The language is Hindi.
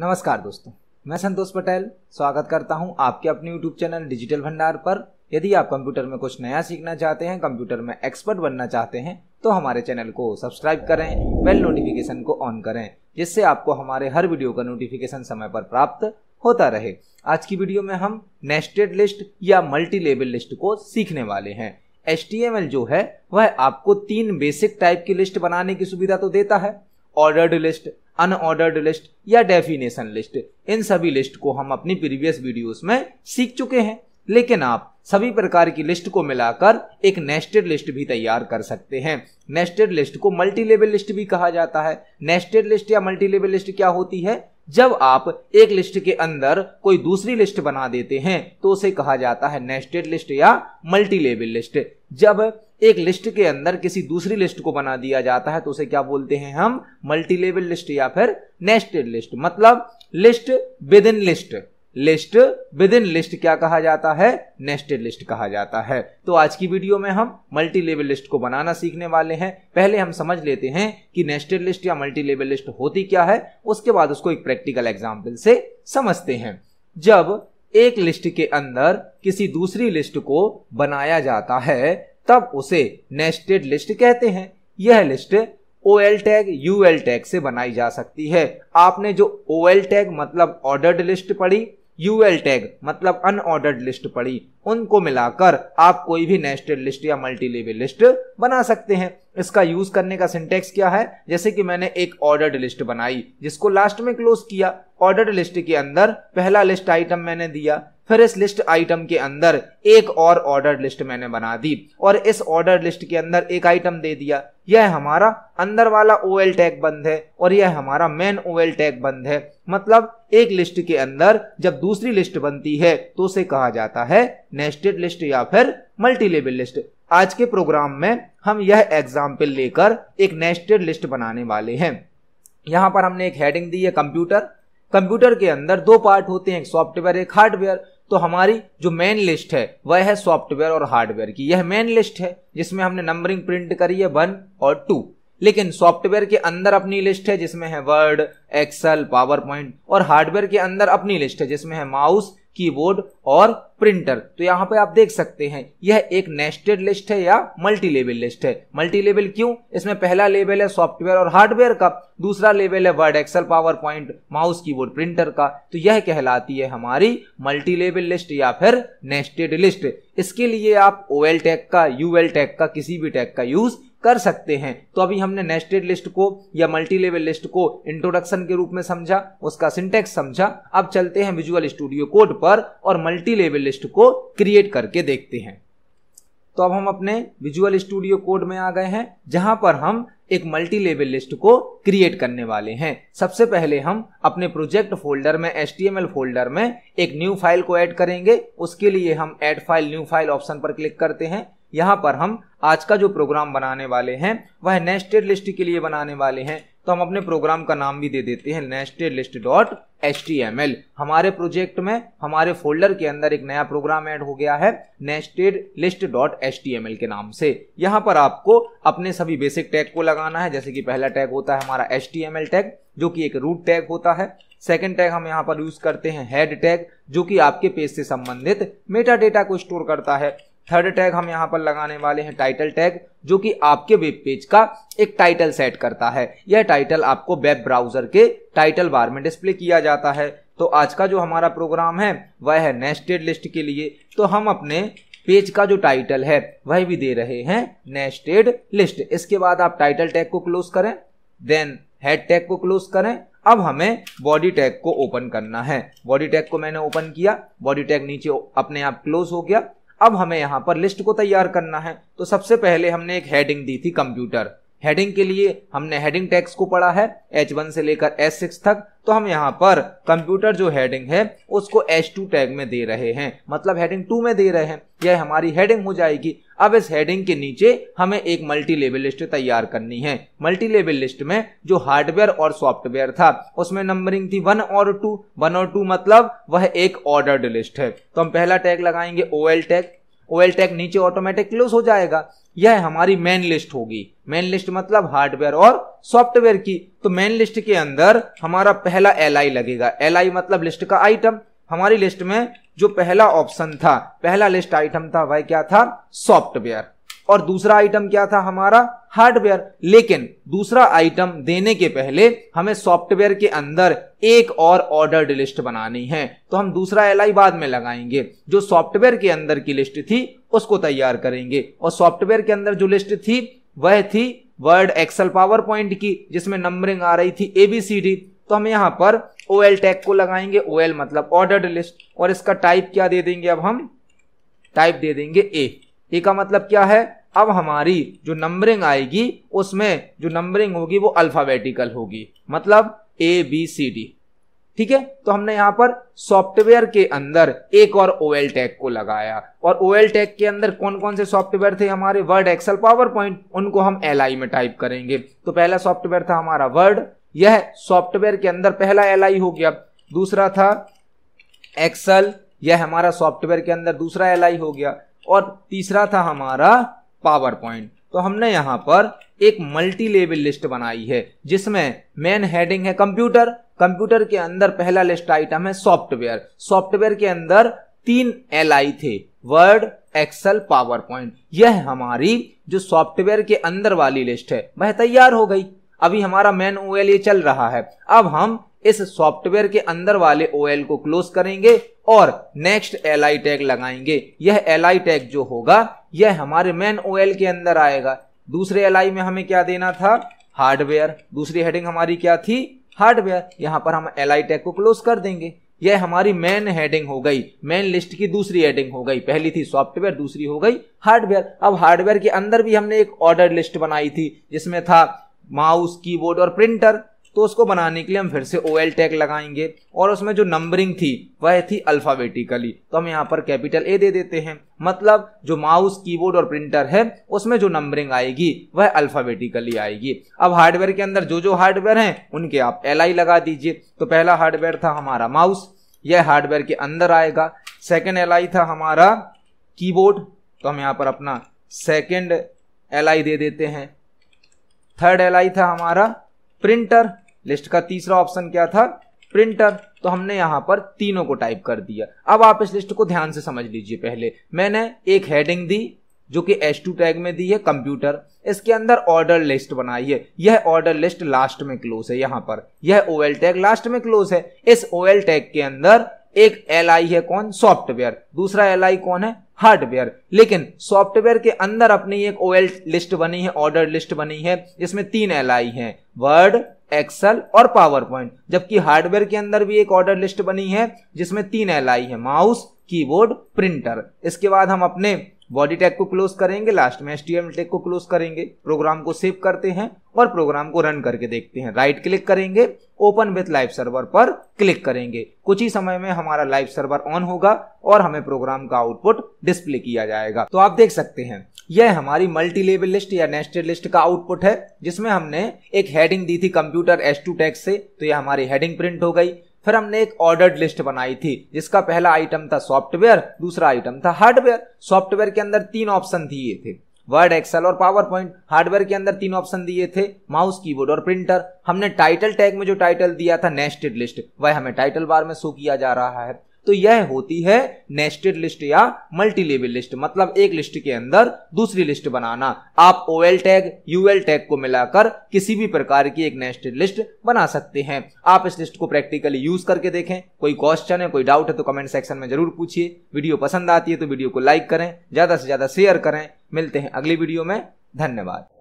नमस्कार दोस्तों मैं संतोष पटेल स्वागत करता हूं आपके अपने YouTube चैनल डिजिटल भंडार पर यदि आप कंप्यूटर में कुछ नया सीखना चाहते हैं कंप्यूटर में एक्सपर्ट बनना चाहते हैं तो हमारे चैनल को सब्सक्राइब करें बेल नोटिफिकेशन को ऑन करें जिससे आपको हमारे हर वीडियो का नोटिफिकेशन समय पर प्राप्त होता रहे आज की वीडियो में हम नेस्टेड लिस्ट या मल्टी लेवल लिस्ट को सीखने वाले हैं एस जो है वह आपको तीन बेसिक टाइप की लिस्ट बनाने की सुविधा तो देता है ऑर्डर्ड लिस्ट अनऑर्डर्ड लिस्ट या डेफिनेशन लिस्ट इन सभी लिस्ट को हम अपनी प्रीवियस वीडियोस में सीख चुके हैं लेकिन आप सभी प्रकार की लिस्ट को मिलाकर एक नेस्टेड लिस्ट भी तैयार कर सकते हैं नेस्टेड लिस्ट को मल्टी लेवल लिस्ट भी कहा जाता है नेस्टेड लिस्ट या मल्टी लेवल लिस्ट क्या होती है जब आप एक लिस्ट के अंदर कोई दूसरी लिस्ट बना देते हैं तो उसे कहा जाता है नेस्टेड लिस्ट या मल्टी लेवल लिस्ट जब एक लिस्ट के अंदर किसी दूसरी लिस्ट को बना दिया जाता है तो उसे क्या बोलते हैं हम मल्टी लेवल लिस्ट या फिर नेस्टेड लिस्ट मतलब list within list list within list क्या कहा जाता है नेस्टेड लिस्ट कहा जाता है तो आज की वीडियो में हम मल्टी लेवल लिस्ट को बनाना सीखने वाले हैं पहले हम समझ लेते हैं कि नेस्टेड लिस्ट या मल्टी लेवल लिस्ट होती क्या है उसके बाद उसको एक प्रैक्टिकल एग्जाम्पल से समझते हैं जब एक लिस्ट के अंदर किसी दूसरी लिस्ट को बनाया जाता है तब उसे नेस्टेड लिस्ट कहते हैं यह list O L tag U L tag से बनाई जा सकती है आपने जो ओ एल टैग मतलब ऑर्डर्ड लिस्ट पढ़ी यू एल टैग मतलब अनऑर्डर्ड लिस्ट पढ़ी उनको मिलाकर आप कोई भी नेस्टेड लिस्ट या मल्टी लेवल लिस्ट बना सकते हैं इसका यूज करने का सिंटेक्स क्या है जैसे कि मैंने एक ऑर्डर लिस्ट बनाई जिसको लास्ट में क्लोज किया ऑर्डर लिस्ट के अंदर पहला लिस्ट आइटम मैंने दिया फिर इस लिस्ट आइटम के अंदर एक और ऑर्डर लिस्ट मैंने बना दी और इस ऑर्डर लिस्ट के अंदर एक आइटम दे दिया यह हमारा अंदर वाला ओ एल टैग बंद है और यह हमारा मेन ओ एल टैग बंद है मतलब एक लिस्ट के अंदर जब दूसरी लिस्ट बनती है तो उसे कहा जाता है नेस्टेड लिस्ट या फिर मल्टी लेवल लिस्ट आज के प्रोग्राम में हम यह एग्जाम्पल लेकर एक नेस्टेड लिस्ट बनाने वाले हैं यहाँ पर हमने एक हेडिंग दी है कंप्यूटर कंप्यूटर के अंदर दो पार्ट होते हैं एक सॉफ्टवेयर एक हार्डवेयर तो हमारी जो मेन लिस्ट है वह है सॉफ्टवेयर और हार्डवेयर की यह मेन लिस्ट है जिसमें हमने नंबरिंग प्रिंट करी है वन और टू लेकिन सॉफ्टवेयर के अंदर अपनी लिस्ट है जिसमें है वर्ड एक्सेल पावर पॉइंट और हार्डवेयर के अंदर अपनी लिस्ट है जिसमें है माउस कीबोर्ड और प्रिंटर तो यहाँ पे आप देख सकते हैं यह एक नेस्टेड लिस्ट है या मल्टी लेवल लिस्ट है मल्टी लेवल क्यों इसमें पहला लेवल है सॉफ्टवेयर और हार्डवेयर का दूसरा लेवल है Word Excel PowerPoint mouse keyboard printer का तो यह कहलाती है हमारी मल्टी लेवल लिस्ट या फिर नेस्टेड लिस्ट इसके लिए आप ओएल टैग का यूएल टैग का किसी भी टैग का यूज कर सकते हैं तो अभी हमने नेस्टेड लिस्ट को या मल्टी लेवल लिस्ट को इंट्रोडक्शन के रूप में समझा उसका सिंटेक्स समझा अब चलते हैं विजुअल स्टूडियो कोड पर और मल्टी लेवल लिस्ट को क्रिएट करके देखते हैं तो अब हम अपने विजुअल स्टूडियो कोड में आ गए हैं जहां पर हम एक मल्टी लेवल लिस्ट को क्रिएट करने वाले हैं सबसे पहले हम अपने प्रोजेक्ट फोल्डर में एस फोल्डर में एक न्यू फाइल को ऐड करेंगे उसके लिए हम add file new file option पर क्लिक करते हैं यहाँ पर हम आज का जो प्रोग्राम बनाने वाले हैं वह नेस्टेड लिस्ट के लिए बनाने वाले हैं तो हम अपने प्रोग्राम का नाम भी दे देते हैं nested list dot H T M L हमारे प्रोजेक्ट में हमारे फोल्डर के अंदर एक नया प्रोग्राम ऐड हो गया है nested list dot H T M L के नाम से यहाँ पर आपको अपने सभी बेसिक टैग को लगाना है जैसे कि पहला टैग होता है हमारा H T M L tag जो कि एक रूट टैग होता है सेकेंड टैग हम यहाँ पर यूज करते हैं हेड टैग जो कि आपके पेज से संबंधित मेटा डेटा को स्टोर करता है थर्ड टैग हम यहाँ पर लगाने वाले हैं टाइटल टैग जो कि आपके वेब पेज का एक टाइटल सेट करता है यह टाइटल आपको वेब ब्राउजर के टाइटल बार में डिस्प्ले किया जाता है तो आज का जो हमारा प्रोग्राम है वह है नेस्टेड लिस्ट के लिए तो हम अपने पेज का जो टाइटल है वह भी दे रहे हैं नेस्टेड लिस्ट इसके बाद आप टाइटल टैग को क्लोज करें देन हेड टैग को क्लोज करें अब हमें बॉडी टैग को ओपन करना है बॉडी टैग को मैंने ओपन किया बॉडी टैग नीचे अपने आप क्लोज हो गया अब हमें यहां पर लिस्ट को तैयार करना है तो सबसे पहले हमने एक हेडिंग दी थी कंप्यूटर हेडिंग के लिए हमने हेडिंग टैक्स को पढ़ा है एच वन से लेकर एच सिक्स तक तो हम यहाँ पर कंप्यूटर जो हेडिंग है उसको एच टू टैग में दे रहे हैं मतलब हेडिंग टू में दे रहे हैं यह हमारी हेडिंग हो जाएगी अब इस हेडिंग के नीचे हमें एक मल्टी लेवल लिस्ट तैयार करनी है मल्टी लेवल लिस्ट में जो हार्डवेयर और सॉफ्टवेयर था उसमें नंबरिंग थी वन और टू वन और टू मतलब वह एक ऑर्डर्ड लिस्ट है तो हम पहला टैग लगाएंगे ओ टैग ओएल टैग नीचे ऑटोमेटिक क्लोज हो जाएगा यह हमारी मेन लिस्ट होगी मेन लिस्ट मतलब हार्डवेयर और सॉफ्टवेयर की तो मेन लिस्ट के अंदर हमारा पहला एल आई लगेगा एल आई मतलब लिस्ट का आइटम हमारी लिस्ट में जो पहला ऑप्शन था पहला लिस्ट आइटम था वह क्या था सॉफ्टवेयर और दूसरा आइटम क्या था हमारा हार्डवेयर लेकिन दूसरा आइटम देने के पहले हमें सॉफ्टवेयर के अंदर एक और ऑर्डर लिस्ट बनानी है तो हम दूसरा एल बाद में लगाएंगे जो सॉफ्टवेयर के अंदर की लिस्ट थी उसको तैयार करेंगे और सॉफ्टवेयर के अंदर जो लिस्ट थी वह थी वर्ड एक्सेल पावर पॉइंट की जिसमें नंबरिंग आ रही थी एबीसीडी तो हम यहां पर ओ एल टैग को लगाएंगे ओ एल मतलब ऑर्डर लिस्ट और इसका टाइप क्या दे देंगे अब हम टाइप दे देंगे ए ए का मतलब क्या है अब हमारी जो नंबरिंग आएगी उसमें जो नंबरिंग होगी वो अल्फाबेटिकल होगी मतलब ए बी सी डी ठीक है तो हमने यहां पर सॉफ्टवेयर के अंदर एक और ओएल टैग को लगाया और ओएल टैग के अंदर कौन कौन से सॉफ्टवेयर थे हमारे वर्ड एक्सेल पावर पॉइंट उनको हम एल आई में टाइप करेंगे तो पहला सॉफ्टवेयर था हमारा वर्ड यह सॉफ्टवेयर के अंदर पहला एल आई हो गया दूसरा था एक्सल यह हमारा सॉफ्टवेयर के अंदर दूसरा एल आई हो गया और तीसरा था हमारा पावर पॉइंट तो हमने यहाँ पर एक मल्टी लेवल लिस्ट बनाई है जिसमें मेन हेडिंग है कंप्यूटर कंप्यूटर के अंदर पहला लिस्ट आइटम है सॉफ्टवेयर सॉफ्टवेयर के अंदर तीन एल थे वर्ड एक्सेल पावर पॉइंट यह हमारी जो सॉफ्टवेयर के अंदर वाली लिस्ट है वह तैयार हो गई अभी हमारा मेन ओ ये चल रहा है अब हम इस सॉफ्टवेयर के अंदर वाले ओ को क्लोज करेंगे और नेक्स्ट एल टैग लगाएंगे यह एल टैग जो होगा यह हमारे मैन ओएल के अंदर आएगा दूसरे एल में हमें क्या देना था हार्डवेयर दूसरी हेडिंग हमारी क्या थी हार्डवेयर यहाँ पर हम एल टैग को क्लोज कर देंगे यह हमारी मेन हेडिंग हो गई मेन लिस्ट की दूसरी हेडिंग हो गई पहली थी सॉफ्टवेयर दूसरी हो गई हार्डवेयर अब हार्डवेयर के अंदर भी हमने एक ऑर्डर लिस्ट बनाई थी जिसमें था माउस कीबोर्ड और प्रिंटर तो उसको बनाने के लिए हम फिर से ओ एल टैग लगाएंगे और उसमें जो नंबरिंग थी वह थी अल्फ़ाबेटिकली तो हम यहाँ पर कैपिटल ए दे देते हैं मतलब जो माउस कीबोर्ड और प्रिंटर है उसमें जो नंबरिंग आएगी वह अल्फ़ाबेटिकली आएगी अब हार्डवेयर के अंदर जो जो हार्डवेयर हैं उनके आप एल आई लगा दीजिए तो पहला हार्डवेयर था हमारा माउस यह हार्डवेयर के अंदर आएगा सेकेंड एल आई था हमारा कीबोर्ड तो हम यहाँ पर अपना सेकेंड एल आई दे देते हैं थर्ड एल आई था हमारा प्रिंटर लिस्ट का तीसरा ऑप्शन क्या था प्रिंटर तो हमने यहां पर तीनों को टाइप कर दिया अब आप इस लिस्ट को ध्यान से समझ लीजिए पहले मैंने एक हेडिंग दी जो कि टू टैग में दी है कंप्यूटर इसके अंदर ऑर्डर लिस्ट बनाई है यह ऑर्डर लिस्ट लास्ट में क्लोज है यहाँ पर यह OL टैग लास्ट में क्लोज है इस ओएल टैग के अंदर एक एल आई है कौन सॉफ्टवेयर दूसरा एल आई कौन है हार्डवेयर लेकिन सॉफ्टवेयर के अंदर अपनी एक ओएल लिस्ट बनी है ऑर्डर लिस्ट बनी है जिसमें तीन एल आई है वर्ड एक्सल और पावर पॉइंट जबकि हार्डवेयर के अंदर भी एक ऑर्डर लिस्ट बनी है जिसमें तीन एल आई है माउस कीबोर्ड प्रिंटर इसके बाद हम अपने बॉडी टैग को क्लोज करेंगे लास्ट में एस टैग को क्लोज करेंगे प्रोग्राम को सेव करते हैं और प्रोग्राम को रन करके देखते हैं राइट क्लिक करेंगे ओपन विथ लाइव सर्वर पर क्लिक करेंगे कुछ ही समय में हमारा लाइव सर्वर ऑन होगा और हमें प्रोग्राम का आउटपुट डिस्प्ले किया जाएगा तो आप देख सकते हैं यह हमारी मल्टी लेवल लिस्ट या नेस्टेड लिस्ट का आउटपुट है जिसमें हमने एक हेडिंग दी थी कंप्यूटर एस टू टैक्स से तो यह हमारी हेडिंग प्रिंट हो गई फिर हमने एक ऑर्डर्ड लिस्ट बनाई थी जिसका पहला आइटम था सॉफ्टवेयर दूसरा आइटम था हार्डवेयर सॉफ्टवेयर के अंदर तीन ऑप्शन दिए थे वर्ड एक्सेल और पावर पॉइंट हार्डवेयर के अंदर तीन ऑप्शन दिए थे माउस कीबोर्ड और प्रिंटर हमने टाइटल टैग में जो टाइटल दिया था नेस्टेड लिस्ट वह हमें टाइटल बार में शो किया जा रहा है तो यह होती है नेस्टेड लिस्ट या मल्टी लेवल लिस्ट मतलब एक लिस्ट के अंदर दूसरी लिस्ट बनाना आप O L tag UL tag को मिलाकर किसी भी प्रकार की एक नेस्टेड लिस्ट बना सकते हैं आप इस लिस्ट को प्रैक्टिकली यूज करके देखें कोई क्वेश्चन है कोई डाउट है तो कमेंट सेक्शन में जरूर पूछिए वीडियो पसंद आती है तो वीडियो को लाइक करें ज्यादा से ज्यादा शेयर करें मिलते हैं अगली वीडियो में धन्यवाद